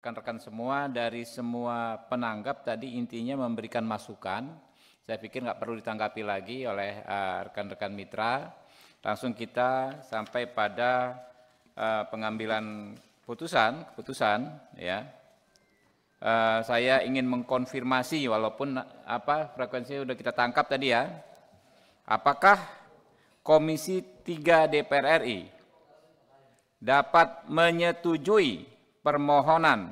rekan-rekan semua dari semua penanggap tadi intinya memberikan masukan. Saya pikir nggak perlu ditanggapi lagi oleh eh, rekan-rekan uh, mitra. Langsung kita sampai pada uh, pengambilan putusan, keputusan ya. Uh, saya ingin mengkonfirmasi walaupun apa frekuensi sudah kita tangkap tadi ya. Apakah Komisi 3 DPR RI dapat menyetujui permohonan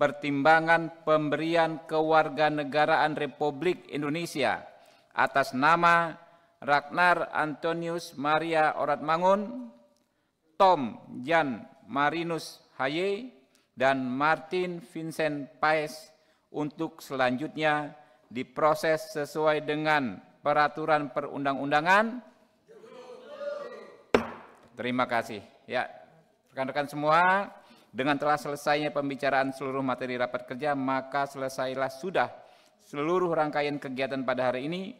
pertimbangan pemberian kewarganegaraan Republik Indonesia atas nama Ragnar Antonius Maria Oratmangun, Tom Jan Marinus Haye, dan Martin Vincent Paes untuk selanjutnya diproses sesuai dengan peraturan perundang-undangan. Terima kasih. Ya, rekan-rekan semua, dengan telah selesainya pembicaraan seluruh materi rapat kerja, maka selesailah sudah seluruh rangkaian kegiatan pada hari ini.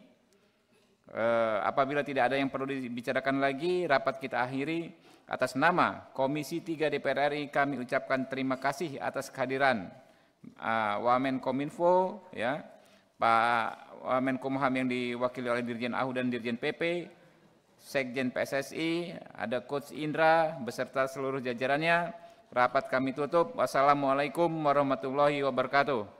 E, apabila tidak ada yang perlu dibicarakan lagi, rapat kita akhiri. Atas nama Komisi 3 DPR RI kami ucapkan terima kasih atas kehadiran e, eh, Wamen Kominfo, ya, Pak Wamen Kumham yang diwakili oleh Dirjen AHU dan Dirjen PP, Sekjen PSSI, ada Coach Indra beserta seluruh jajarannya. Rapat kami tutup. Wassalamualaikum warahmatullahi wabarakatuh.